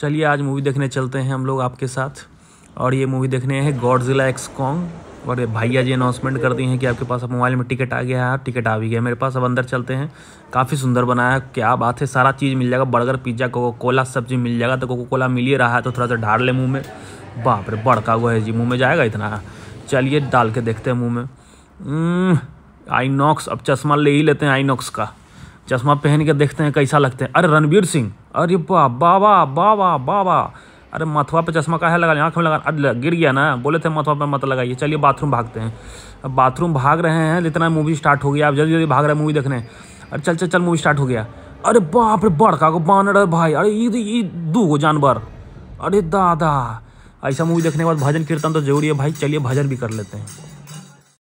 चलिए आज मूवी देखने चलते हैं हम लोग आपके साथ और ये मूवी देखने हैं गॉडजिला एक्स कॉन्ग और भैया जी अनाउंसमेंट कर दिए हैं कि आपके पास अब मोबाइल में टिकट आ गया है टिकट आ भी गया मेरे पास अब अंदर चलते हैं काफ़ी सुंदर बनाया क्या बात है सारा चीज़ मिल जाएगा बर्गर पिज्ज़ा कोको कोला सब्जी मिल जाएगा तो कोको कोला मिल ही रहा है तो थोड़ा सा ढाल ले मुँह में बाप रे बड़का हुआ है जी मुँह में जाएगा इतना चलिए डाल के देखते हैं मुँह में आईनॉक्स अब चश्मा ले ही लेते हैं आईनॉक्स का चश्मा पहन के देखते हैं कैसा लगते हैं अरे रणवीर सिंह अरे वाह बाबा बाबा बाबा अरे मथुआ पे चश्मा है लगा आँख में लगा अरे गिर गया ना बोले थे मथुआ पे मत लगाइए चलिए बाथरूम भागते हैं अब बाथरूम भाग रहे हैं जितना मूवी स्टार्ट हो गया अब जल्दी जल्दी भाग रहे हैं मूवी देखने अरे चल चल चल मूवी स्टार्ट हो गया अरे बाप रे बड़का को बानर भाई अरे ये दू गो जानवर अरे दादा ऐसा मूवी देखने के बाद भजन कीर्तन तो जरूरी है भाई चलिए भजन भी कर लेते हैं